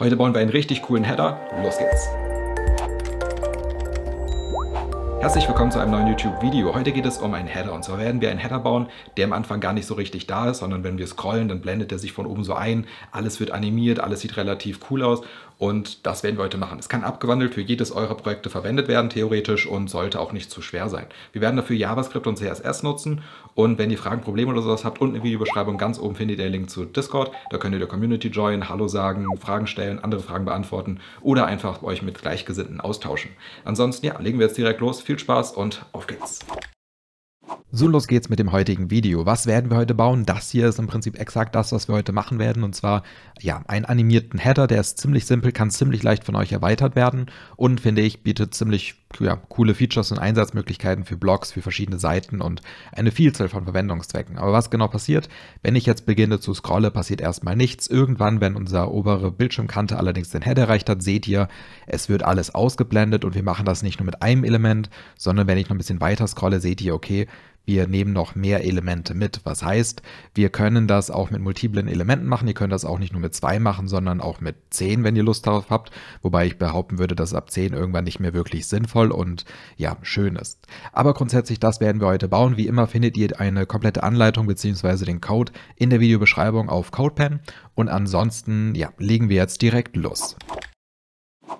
Heute bauen wir einen richtig coolen Header. Los geht's! Herzlich willkommen zu einem neuen YouTube-Video. Heute geht es um einen Header und zwar werden wir einen Header bauen, der am Anfang gar nicht so richtig da ist, sondern wenn wir scrollen, dann blendet er sich von oben so ein. Alles wird animiert, alles sieht relativ cool aus und das werden wir heute machen. Es kann abgewandelt für jedes eurer Projekte verwendet werden, theoretisch, und sollte auch nicht zu schwer sein. Wir werden dafür JavaScript und CSS nutzen. Und wenn ihr Fragen, Probleme oder sowas habt, unten in der Videobeschreibung ganz oben findet ihr den Link zu Discord. Da könnt ihr der Community joinen, Hallo sagen, Fragen stellen, andere Fragen beantworten oder einfach euch mit Gleichgesinnten austauschen. Ansonsten, ja, legen wir jetzt direkt los. Viel Spaß und auf geht's! So, los geht's mit dem heutigen Video. Was werden wir heute bauen? Das hier ist im Prinzip exakt das, was wir heute machen werden. Und zwar, ja, einen animierten Header, der ist ziemlich simpel, kann ziemlich leicht von euch erweitert werden und, finde ich, bietet ziemlich ja, coole Features und Einsatzmöglichkeiten für Blogs, für verschiedene Seiten und eine Vielzahl von Verwendungszwecken. Aber was genau passiert? Wenn ich jetzt beginne zu scrollen, passiert erstmal nichts. Irgendwann, wenn unsere obere Bildschirmkante allerdings den Head erreicht hat, seht ihr, es wird alles ausgeblendet und wir machen das nicht nur mit einem Element, sondern wenn ich noch ein bisschen weiter scrolle, seht ihr, okay, wir nehmen noch mehr Elemente mit. Was heißt, wir können das auch mit multiplen Elementen machen. Ihr könnt das auch nicht nur mit zwei machen, sondern auch mit zehn, wenn ihr Lust darauf habt. Wobei ich behaupten würde, dass ab zehn irgendwann nicht mehr wirklich sinnvoll anspruchsvoll und ja, schön ist. Aber grundsätzlich, das werden wir heute bauen. Wie immer findet ihr eine komplette Anleitung bzw. den Code in der Videobeschreibung auf CodePen und ansonsten, ja, legen wir jetzt direkt los.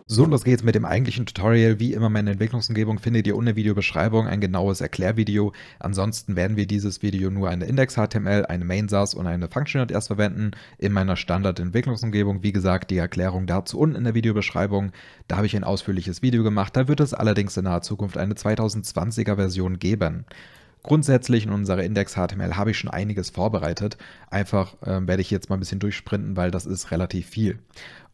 So, und los geht's mit dem eigentlichen Tutorial. Wie immer meine Entwicklungsumgebung findet ihr unter Videobeschreibung ein genaues Erklärvideo. Ansonsten werden wir dieses Video nur eine Index.html, eine main und eine Function.js verwenden in meiner Standard-Entwicklungsumgebung. Wie gesagt, die Erklärung dazu unten in der Videobeschreibung. Da habe ich ein ausführliches Video gemacht. Da wird es allerdings in naher Zukunft eine 2020er-Version geben. Grundsätzlich in unserer Index-HTML habe ich schon einiges vorbereitet. Einfach äh, werde ich jetzt mal ein bisschen durchsprinten, weil das ist relativ viel.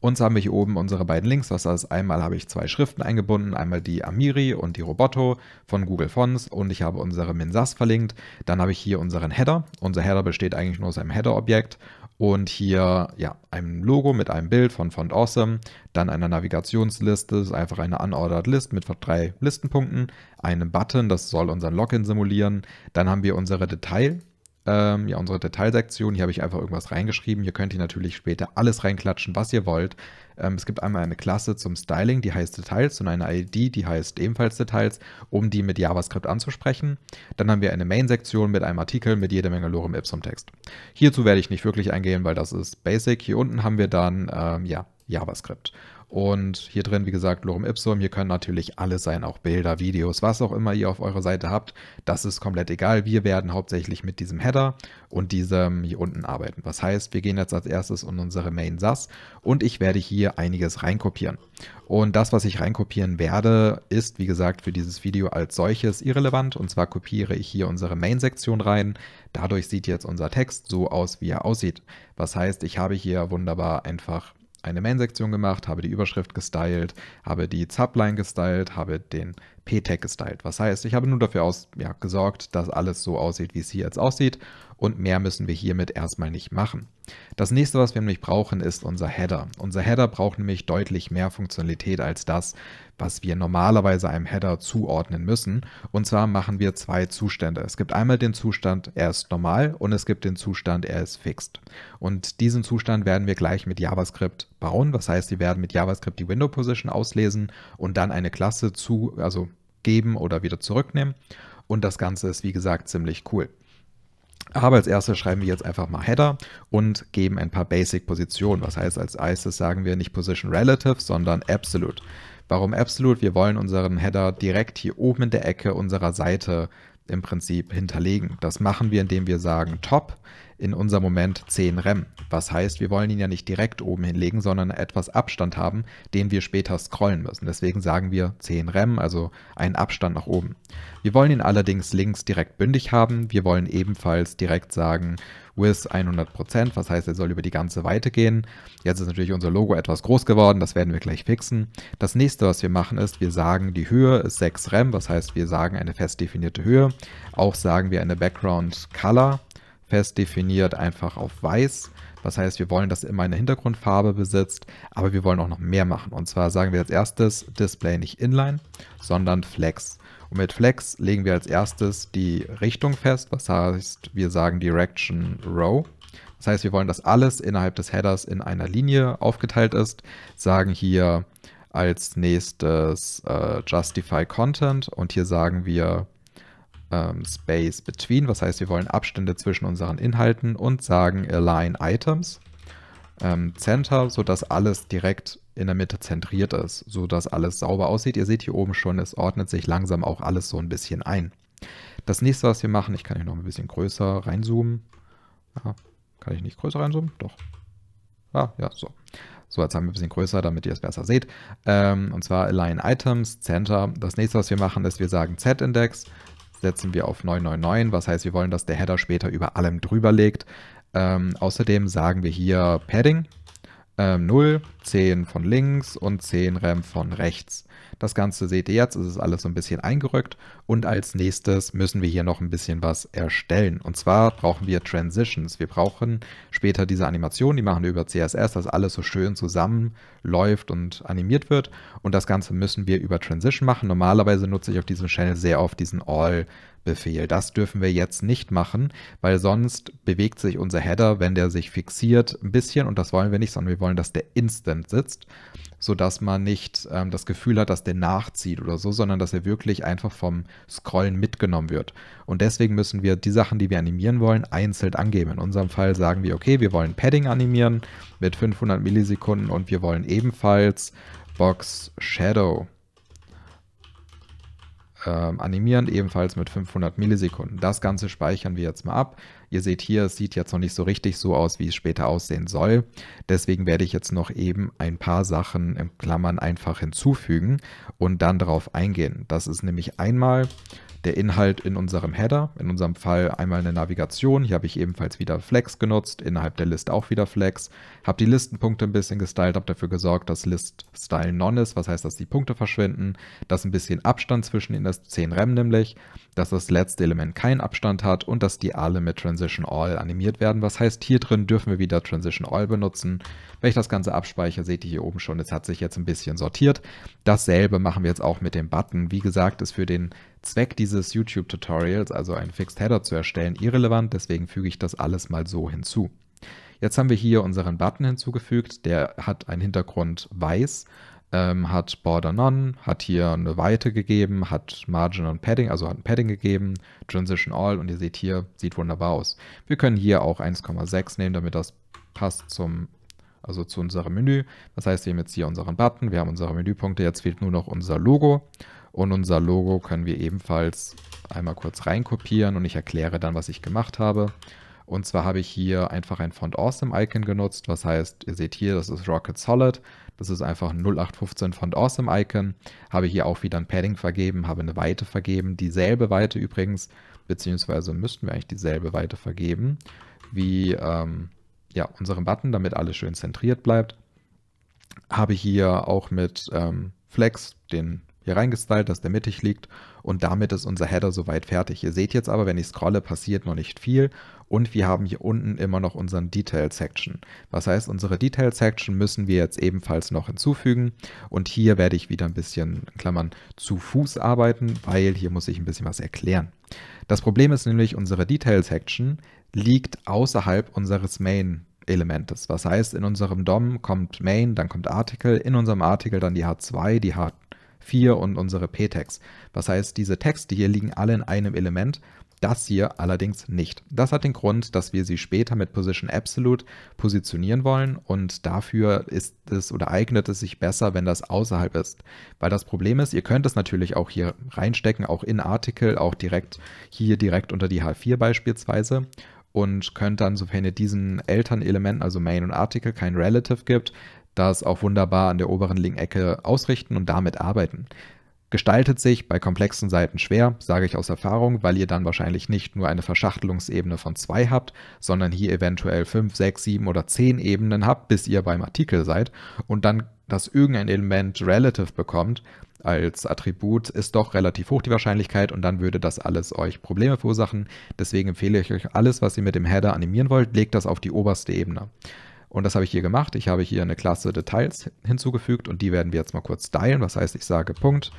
Uns haben wir hier oben unsere beiden Links. Das heißt, einmal habe ich zwei Schriften eingebunden, einmal die Amiri und die Roboto von Google Fonts und ich habe unsere Minsas verlinkt. Dann habe ich hier unseren Header. Unser Header besteht eigentlich nur aus einem Header-Objekt und hier ja, einem Logo mit einem Bild von Font Awesome, dann eine Navigationsliste, das ist einfach eine Unordered List mit drei Listenpunkten, einem Button, das soll unseren Login simulieren, dann haben wir unsere Detail, ähm, ja, unsere Detailsektion. Hier habe ich einfach irgendwas reingeschrieben. Hier könnt ihr natürlich später alles reinklatschen, was ihr wollt. Ähm, es gibt einmal eine Klasse zum Styling, die heißt Details, und eine ID, die heißt ebenfalls Details, um die mit JavaScript anzusprechen. Dann haben wir eine Main-Sektion mit einem Artikel mit jeder Menge Lorem Ipsum Text. Hierzu werde ich nicht wirklich eingehen, weil das ist Basic. Hier unten haben wir dann ähm, ja, JavaScript. Und hier drin, wie gesagt, Lorem Ipsum. Hier können natürlich alle sein, auch Bilder, Videos, was auch immer ihr auf eurer Seite habt. Das ist komplett egal. Wir werden hauptsächlich mit diesem Header und diesem hier unten arbeiten. Was heißt, wir gehen jetzt als erstes in unsere Main SAS und ich werde hier einiges reinkopieren. Und das, was ich reinkopieren werde, ist, wie gesagt, für dieses Video als solches irrelevant. Und zwar kopiere ich hier unsere Main-Sektion rein. Dadurch sieht jetzt unser Text so aus, wie er aussieht. Was heißt, ich habe hier wunderbar einfach eine Main-Sektion gemacht, habe die Überschrift gestylt, habe die Subline gestylt, habe den P-Tag gestylt. Was heißt, ich habe nur dafür aus, ja, gesorgt, dass alles so aussieht, wie es hier jetzt aussieht und mehr müssen wir hiermit erstmal nicht machen. Das nächste, was wir nämlich brauchen, ist unser Header. Unser Header braucht nämlich deutlich mehr Funktionalität als das, was wir normalerweise einem Header zuordnen müssen. Und zwar machen wir zwei Zustände. Es gibt einmal den Zustand, er ist normal und es gibt den Zustand, er ist fixed. Und diesen Zustand werden wir gleich mit JavaScript bauen. Das heißt, wir werden mit JavaScript die Window Position auslesen und dann eine Klasse zu, also geben oder wieder zurücknehmen. Und das Ganze ist, wie gesagt, ziemlich cool. Aber als erstes schreiben wir jetzt einfach mal Header und geben ein paar Basic-Positionen. Was heißt, als erstes sagen wir nicht Position Relative, sondern Absolute. Warum absolut? Wir wollen unseren Header direkt hier oben in der Ecke unserer Seite im Prinzip hinterlegen. Das machen wir, indem wir sagen Top in unserem Moment 10 Rem. Was heißt, wir wollen ihn ja nicht direkt oben hinlegen, sondern etwas Abstand haben, den wir später scrollen müssen. Deswegen sagen wir 10 Rem, also einen Abstand nach oben. Wir wollen ihn allerdings links direkt bündig haben. Wir wollen ebenfalls direkt sagen with 100%, was heißt, er soll über die ganze Weite gehen. Jetzt ist natürlich unser Logo etwas groß geworden, das werden wir gleich fixen. Das nächste, was wir machen, ist, wir sagen, die Höhe ist 6 Rem, was heißt, wir sagen eine fest definierte Höhe. Auch sagen wir eine Background Color, fest definiert einfach auf weiß. Das heißt, wir wollen, dass immer eine Hintergrundfarbe besitzt, aber wir wollen auch noch mehr machen. Und zwar sagen wir als erstes Display nicht Inline, sondern Flex. Und mit Flex legen wir als erstes die Richtung fest, was heißt, wir sagen Direction Row. Das heißt, wir wollen, dass alles innerhalb des Headers in einer Linie aufgeteilt ist, sagen hier als nächstes äh, Justify Content und hier sagen wir ähm, Space Between. Was heißt, wir wollen Abstände zwischen unseren Inhalten und sagen Align Items ähm, Center, sodass alles direkt in der Mitte zentriert ist, sodass alles sauber aussieht. Ihr seht hier oben schon, es ordnet sich langsam auch alles so ein bisschen ein. Das nächste, was wir machen, ich kann hier noch ein bisschen größer reinzoomen. Aha, kann ich nicht größer reinzoomen? Doch. Ah, ja, so. So, jetzt haben wir ein bisschen größer, damit ihr es besser seht. Ähm, und zwar Align Items, Center. Das nächste, was wir machen, ist, wir sagen Z-Index setzen wir auf 999, was heißt, wir wollen, dass der Header später über allem drüber liegt. Ähm, außerdem sagen wir hier Padding, ähm, 0, 10 von links und 10 Rem von rechts. Das Ganze seht ihr jetzt, es ist alles so ein bisschen eingerückt und als nächstes müssen wir hier noch ein bisschen was erstellen. Und zwar brauchen wir Transitions. Wir brauchen später diese Animation, die machen wir über CSS, dass alles so schön zusammenläuft und animiert wird. Und das Ganze müssen wir über Transition machen. Normalerweise nutze ich auf diesem Channel sehr oft diesen All Befehl. Das dürfen wir jetzt nicht machen, weil sonst bewegt sich unser Header, wenn der sich fixiert, ein bisschen und das wollen wir nicht, sondern wir wollen, dass der instant sitzt, sodass man nicht ähm, das Gefühl hat, dass der nachzieht oder so, sondern dass er wirklich einfach vom Scrollen mitgenommen wird. Und deswegen müssen wir die Sachen, die wir animieren wollen, einzeln angeben. In unserem Fall sagen wir, okay, wir wollen Padding animieren mit 500 Millisekunden und wir wollen ebenfalls Box Shadow animieren ähm, animieren, ebenfalls mit 500 Millisekunden. Das Ganze speichern wir jetzt mal ab. Ihr seht hier, es sieht jetzt noch nicht so richtig so aus, wie es später aussehen soll. Deswegen werde ich jetzt noch eben ein paar Sachen in Klammern einfach hinzufügen und dann darauf eingehen. Das ist nämlich einmal der Inhalt in unserem Header, in unserem Fall einmal eine Navigation, hier habe ich ebenfalls wieder Flex genutzt, innerhalb der List auch wieder Flex, habe die Listenpunkte ein bisschen gestylt, habe dafür gesorgt, dass List Style Non ist, was heißt, dass die Punkte verschwinden, dass ein bisschen Abstand zwischen in das 10 Rem nämlich dass das letzte Element keinen Abstand hat und dass die alle mit Transition All animiert werden. Was heißt, hier drin dürfen wir wieder Transition All benutzen. Wenn ich das Ganze abspeichere, seht ihr hier oben schon, es hat sich jetzt ein bisschen sortiert. Dasselbe machen wir jetzt auch mit dem Button. Wie gesagt, ist für den Zweck dieses YouTube-Tutorials, also einen Fixed Header zu erstellen, irrelevant. Deswegen füge ich das alles mal so hinzu. Jetzt haben wir hier unseren Button hinzugefügt, der hat einen Hintergrund weiß ähm, hat Border None, hat hier eine Weite gegeben, hat Margin und Padding, also hat ein Padding gegeben, Transition All und ihr seht hier, sieht wunderbar aus. Wir können hier auch 1,6 nehmen, damit das passt zum, also zu unserem Menü. Das heißt, wir haben jetzt hier unseren Button, wir haben unsere Menüpunkte, jetzt fehlt nur noch unser Logo und unser Logo können wir ebenfalls einmal kurz reinkopieren und ich erkläre dann, was ich gemacht habe. Und zwar habe ich hier einfach ein Font Awesome Icon genutzt. Was heißt, ihr seht hier, das ist Rocket Solid. Das ist einfach ein 0815 Font Awesome Icon. Habe hier auch wieder ein Padding vergeben, habe eine Weite vergeben. Dieselbe Weite übrigens, beziehungsweise müssten wir eigentlich dieselbe Weite vergeben wie ähm, ja, unseren Button, damit alles schön zentriert bleibt. Habe hier auch mit ähm, Flex den hier reingestylt, dass der mittig liegt und damit ist unser Header soweit fertig. Ihr seht jetzt aber, wenn ich scrolle, passiert noch nicht viel und wir haben hier unten immer noch unseren Detail Section. Was heißt, unsere Detail Section müssen wir jetzt ebenfalls noch hinzufügen und hier werde ich wieder ein bisschen, Klammern, zu Fuß arbeiten, weil hier muss ich ein bisschen was erklären. Das Problem ist nämlich, unsere Detail Section liegt außerhalb unseres Main Elementes. Was heißt, in unserem DOM kommt Main, dann kommt Artikel, in unserem Artikel dann die H2, die H 3 4 und unsere p-Tags. Was heißt, diese Texte hier liegen alle in einem Element, das hier allerdings nicht. Das hat den Grund, dass wir sie später mit Position Absolute positionieren wollen und dafür ist es oder eignet es sich besser, wenn das außerhalb ist. Weil das Problem ist, ihr könnt es natürlich auch hier reinstecken, auch in Artikel, auch direkt hier direkt unter die H4 beispielsweise und könnt dann, sofern ihr diesen Elternelementen, also Main und Artikel, kein Relative gibt, das auch wunderbar an der oberen linken Ecke ausrichten und damit arbeiten. Gestaltet sich bei komplexen Seiten schwer, sage ich aus Erfahrung, weil ihr dann wahrscheinlich nicht nur eine Verschachtelungsebene von zwei habt, sondern hier eventuell fünf, sechs, sieben oder zehn Ebenen habt, bis ihr beim Artikel seid und dann, dass irgendein Element relative bekommt, als Attribut ist doch relativ hoch die Wahrscheinlichkeit und dann würde das alles euch Probleme verursachen. Deswegen empfehle ich euch alles, was ihr mit dem Header animieren wollt, legt das auf die oberste Ebene. Und das habe ich hier gemacht. Ich habe hier eine Klasse Details hinzugefügt und die werden wir jetzt mal kurz stylen. Was heißt, ich sage Punkt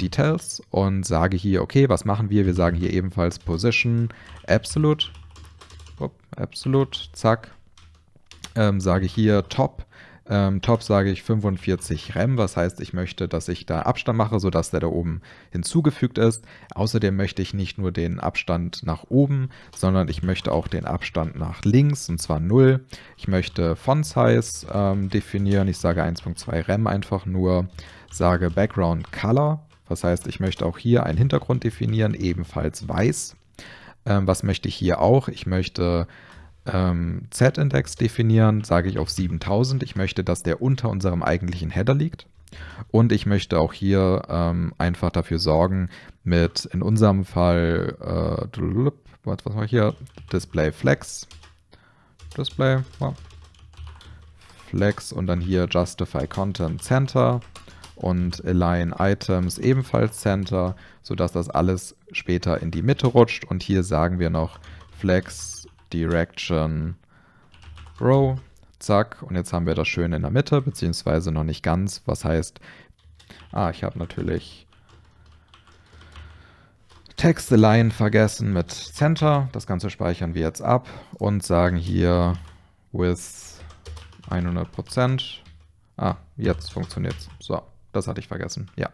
Details und sage hier, okay, was machen wir? Wir sagen hier ebenfalls Position Absolute. Absolute, zack. Ähm, sage hier Top ähm, top sage ich 45 Rem, was heißt, ich möchte, dass ich da Abstand mache, sodass der da oben hinzugefügt ist. Außerdem möchte ich nicht nur den Abstand nach oben, sondern ich möchte auch den Abstand nach links und zwar 0. Ich möchte Font Size ähm, definieren, ich sage 1.2 Rem einfach nur, sage Background Color, was heißt, ich möchte auch hier einen Hintergrund definieren, ebenfalls weiß. Ähm, was möchte ich hier auch? Ich möchte ähm, Z-Index definieren, sage ich auf 7000. Ich möchte, dass der unter unserem eigentlichen Header liegt. Und ich möchte auch hier ähm, einfach dafür sorgen, mit in unserem Fall, äh, was, was mache ich hier? Display Flex. Display, ja. Flex und dann hier Justify Content Center und Align Items ebenfalls Center, sodass das alles später in die Mitte rutscht. Und hier sagen wir noch Flex Direction ähm, Row. Zack. Und jetzt haben wir das schön in der Mitte, beziehungsweise noch nicht ganz. Was heißt, ah, ich habe natürlich Text Align vergessen mit Center. Das Ganze speichern wir jetzt ab und sagen hier with 100%. Ah, jetzt funktioniert es. So, das hatte ich vergessen. Ja.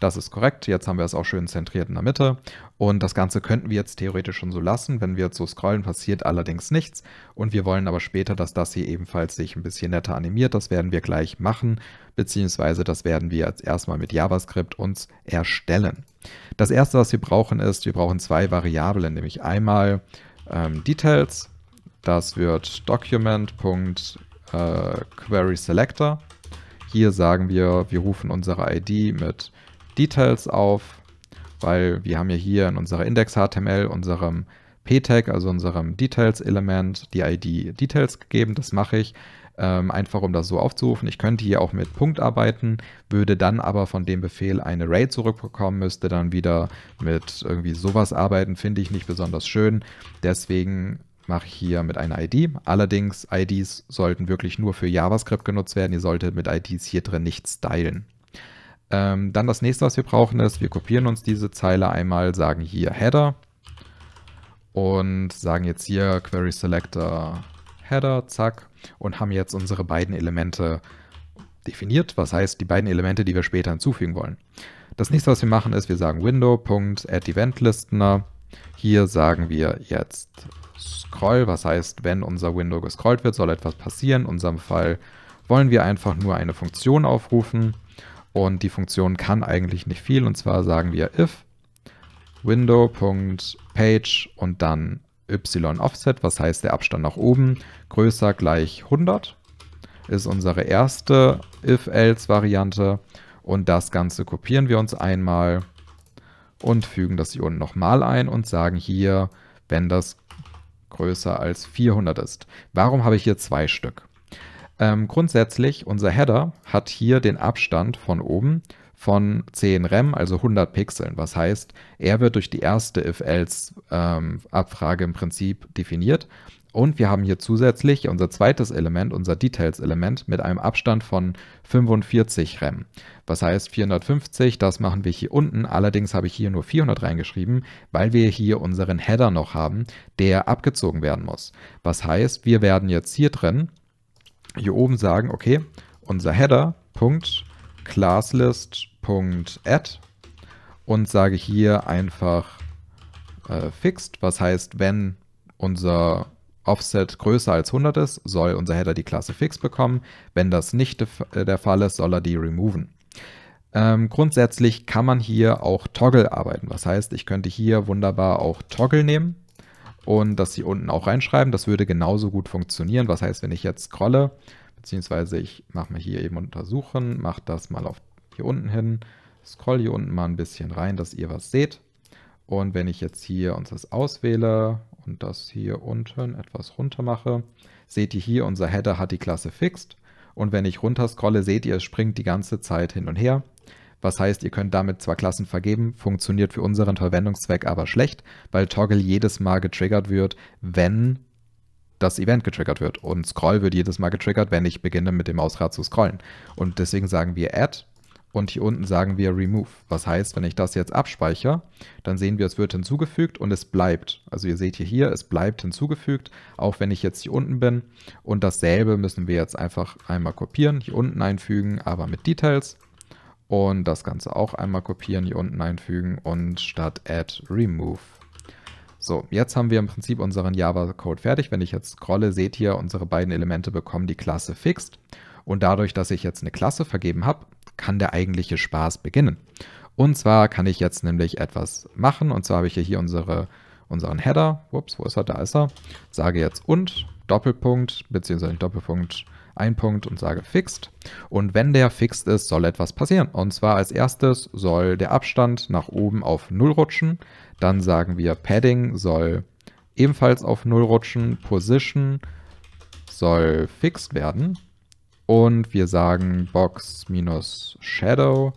Das ist korrekt. Jetzt haben wir es auch schön zentriert in der Mitte. Und das Ganze könnten wir jetzt theoretisch schon so lassen. Wenn wir jetzt so scrollen, passiert allerdings nichts. Und wir wollen aber später, dass das hier ebenfalls sich ein bisschen netter animiert. Das werden wir gleich machen, beziehungsweise das werden wir jetzt erstmal mit JavaScript uns erstellen. Das erste, was wir brauchen, ist, wir brauchen zwei Variablen, nämlich einmal ähm, Details. Das wird document.querySelector. Äh, hier sagen wir, wir rufen unsere ID mit Details auf, weil wir haben ja hier in unserer Index.html, unserem p-Tag, e also unserem Details-Element, die ID Details gegeben. Das mache ich ähm, einfach, um das so aufzurufen. Ich könnte hier auch mit Punkt arbeiten, würde dann aber von dem Befehl eine Array zurückbekommen, müsste dann wieder mit irgendwie sowas arbeiten, finde ich nicht besonders schön. Deswegen mache ich hier mit einer ID. Allerdings, IDs sollten wirklich nur für JavaScript genutzt werden. Ihr solltet mit IDs hier drin nicht stylen. Ähm, dann das nächste, was wir brauchen, ist, wir kopieren uns diese Zeile einmal, sagen hier Header und sagen jetzt hier Query Selector Header, zack, und haben jetzt unsere beiden Elemente definiert, was heißt die beiden Elemente, die wir später hinzufügen wollen. Das nächste, was wir machen, ist, wir sagen window.addEventListener. Hier sagen wir jetzt Scroll, was heißt, wenn unser Window gescrollt wird, soll etwas passieren. In unserem Fall wollen wir einfach nur eine Funktion aufrufen. Und die Funktion kann eigentlich nicht viel. Und zwar sagen wir if window.page und dann y-offset, was heißt der Abstand nach oben, größer gleich 100 ist unsere erste if-else-Variante. Und das Ganze kopieren wir uns einmal und fügen das hier unten nochmal ein und sagen hier, wenn das größer als 400 ist. Warum habe ich hier zwei Stück? Ähm, grundsätzlich, unser Header hat hier den Abstand von oben von 10 Rem, also 100 Pixeln. Was heißt, er wird durch die erste if-else-Abfrage ähm, im Prinzip definiert. Und wir haben hier zusätzlich unser zweites Element, unser Details-Element, mit einem Abstand von 45 Rem. Was heißt 450, das machen wir hier unten. Allerdings habe ich hier nur 400 reingeschrieben, weil wir hier unseren Header noch haben, der abgezogen werden muss. Was heißt, wir werden jetzt hier drin hier oben sagen, okay, unser Header.classlist.add und sage hier einfach äh, Fixed, was heißt, wenn unser Offset größer als 100 ist, soll unser Header die Klasse Fixed bekommen. Wenn das nicht äh, der Fall ist, soll er die removen. Ähm, grundsätzlich kann man hier auch Toggle arbeiten. Was heißt, ich könnte hier wunderbar auch Toggle nehmen und das hier unten auch reinschreiben. Das würde genauso gut funktionieren. Was heißt, wenn ich jetzt scrolle, beziehungsweise ich mache mir hier eben untersuchen, mache das mal auf hier unten hin, scroll hier unten mal ein bisschen rein, dass ihr was seht. Und wenn ich jetzt hier uns das auswähle und das hier unten etwas runter mache, seht ihr hier, unser Header hat die Klasse Fixed. Und wenn ich runter scrolle, seht ihr, es springt die ganze Zeit hin und her. Was heißt, ihr könnt damit zwar Klassen vergeben, funktioniert für unseren Verwendungszweck aber schlecht, weil Toggle jedes Mal getriggert wird, wenn das Event getriggert wird. Und Scroll wird jedes Mal getriggert, wenn ich beginne mit dem Mausrad zu scrollen. Und deswegen sagen wir Add und hier unten sagen wir Remove. Was heißt, wenn ich das jetzt abspeichere, dann sehen wir, es wird hinzugefügt und es bleibt. Also ihr seht hier, hier, es bleibt hinzugefügt, auch wenn ich jetzt hier unten bin. Und dasselbe müssen wir jetzt einfach einmal kopieren, hier unten einfügen, aber mit Details und das Ganze auch einmal kopieren, hier unten einfügen und statt add remove. So, jetzt haben wir im Prinzip unseren Java-Code fertig. Wenn ich jetzt scrolle, seht ihr, unsere beiden Elemente bekommen die Klasse fixed. Und dadurch, dass ich jetzt eine Klasse vergeben habe, kann der eigentliche Spaß beginnen. Und zwar kann ich jetzt nämlich etwas machen. Und zwar habe ich hier unsere, unseren Header. Ups, wo ist er? Da ist er. Sage jetzt und Doppelpunkt, beziehungsweise Doppelpunkt, ein Punkt und sage fixed. Und wenn der fixed ist, soll etwas passieren. Und zwar als erstes soll der Abstand nach oben auf 0 rutschen. Dann sagen wir Padding soll ebenfalls auf 0 rutschen. Position soll fixed werden. Und wir sagen Box minus Shadow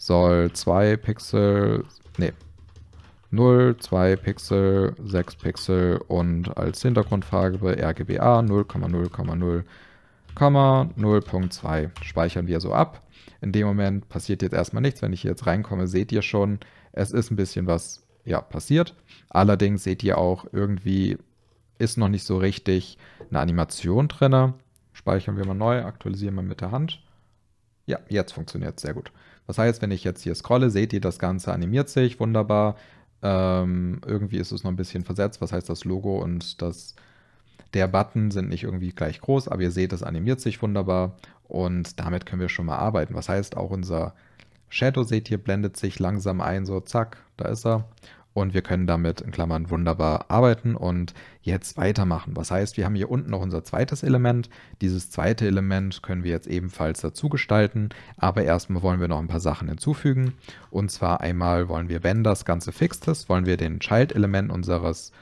soll 2 Pixel, nee, 0, 2 Pixel, 6 Pixel und als Hintergrundfarbe RGBA 0,0,0 0,2 speichern wir so ab. In dem Moment passiert jetzt erstmal nichts. Wenn ich jetzt reinkomme, seht ihr schon, es ist ein bisschen was ja, passiert. Allerdings seht ihr auch, irgendwie ist noch nicht so richtig eine Animation drin. Speichern wir mal neu, aktualisieren wir mit der Hand. Ja, jetzt funktioniert es sehr gut. Das heißt, wenn ich jetzt hier scrolle, seht ihr, das Ganze animiert sich, wunderbar. Ähm, irgendwie ist es noch ein bisschen versetzt, was heißt das Logo und das der Button sind nicht irgendwie gleich groß, aber ihr seht, es animiert sich wunderbar und damit können wir schon mal arbeiten. Was heißt, auch unser Shadow seht ihr, blendet sich langsam ein, so zack, da ist er. Und wir können damit in Klammern wunderbar arbeiten und jetzt weitermachen. Was heißt, wir haben hier unten noch unser zweites Element. Dieses zweite Element können wir jetzt ebenfalls dazu gestalten. Aber erstmal wollen wir noch ein paar Sachen hinzufügen. Und zwar einmal wollen wir, wenn das Ganze fixed ist, wollen wir den Child-Element unseres äh,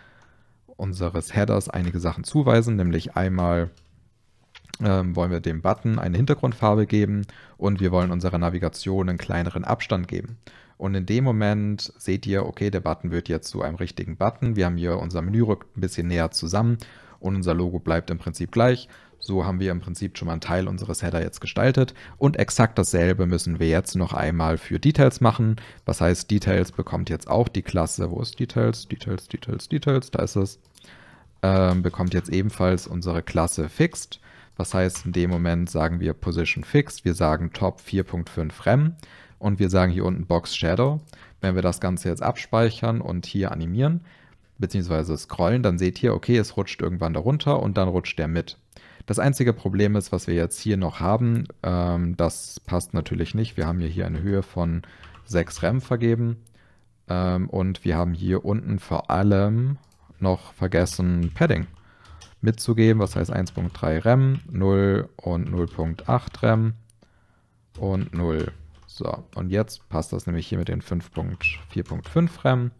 unseres Headers einige Sachen zuweisen, nämlich einmal ähm, wollen wir dem Button eine Hintergrundfarbe geben und wir wollen unserer Navigation einen kleineren Abstand geben. Und in dem Moment seht ihr, okay, der Button wird jetzt zu einem richtigen Button. Wir haben hier unser Menü rückt ein bisschen näher zusammen und unser Logo bleibt im Prinzip gleich. So haben wir im Prinzip schon mal einen Teil unseres Header jetzt gestaltet und exakt dasselbe müssen wir jetzt noch einmal für Details machen. Was heißt, Details bekommt jetzt auch die Klasse, wo ist Details, Details, Details, Details, da ist es, ähm, bekommt jetzt ebenfalls unsere Klasse Fixed. Was heißt, in dem Moment sagen wir Position Fixed, wir sagen Top 4.5 Rem und wir sagen hier unten Box Shadow. Wenn wir das Ganze jetzt abspeichern und hier animieren, beziehungsweise scrollen, dann seht ihr, okay, es rutscht irgendwann darunter und dann rutscht der mit. Das einzige Problem ist, was wir jetzt hier noch haben, ähm, das passt natürlich nicht. Wir haben hier eine Höhe von 6 Rem vergeben ähm, und wir haben hier unten vor allem noch vergessen Padding mitzugeben. Was heißt 1.3 Rem, 0 und 0.8 Rem und 0. So, und jetzt passt das nämlich hier mit den 5.4.5 Rem.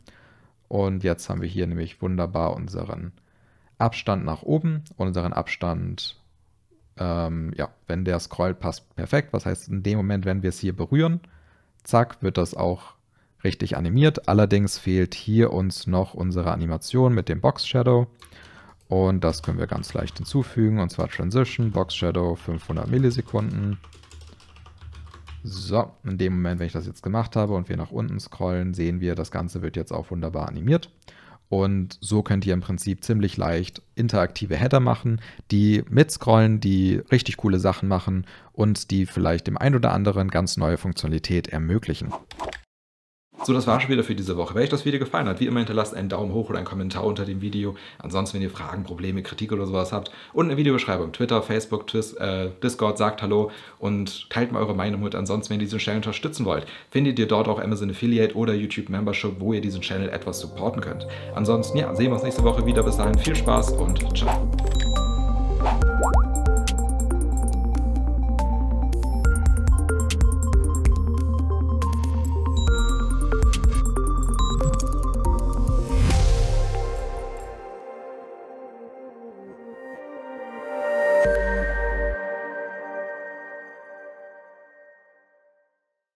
Und jetzt haben wir hier nämlich wunderbar unseren Abstand nach oben unseren Abstand, ähm, ja, wenn der Scroll passt, perfekt. Was heißt, in dem Moment, wenn wir es hier berühren, zack, wird das auch richtig animiert. Allerdings fehlt hier uns noch unsere Animation mit dem Box Shadow. Und das können wir ganz leicht hinzufügen, und zwar Transition, Box Shadow 500 Millisekunden. So, in dem Moment, wenn ich das jetzt gemacht habe und wir nach unten scrollen, sehen wir, das Ganze wird jetzt auch wunderbar animiert. Und so könnt ihr im Prinzip ziemlich leicht interaktive Header machen, die mitscrollen, die richtig coole Sachen machen und die vielleicht dem einen oder anderen ganz neue Funktionalität ermöglichen. So, das war schon wieder für diese Woche. Wenn euch das Video gefallen hat, wie immer hinterlasst einen Daumen hoch oder einen Kommentar unter dem Video. Ansonsten, wenn ihr Fragen, Probleme, Kritik oder sowas habt, unten in der Videobeschreibung. Twitter, Facebook, Twis, äh, Discord, sagt Hallo und teilt mal eure Meinung mit. Ansonsten, wenn ihr diesen Channel unterstützen wollt, findet ihr dort auch Amazon Affiliate oder YouTube Membership, wo ihr diesen Channel etwas supporten könnt. Ansonsten, ja, sehen wir uns nächste Woche wieder. Bis dahin, viel Spaß und ciao.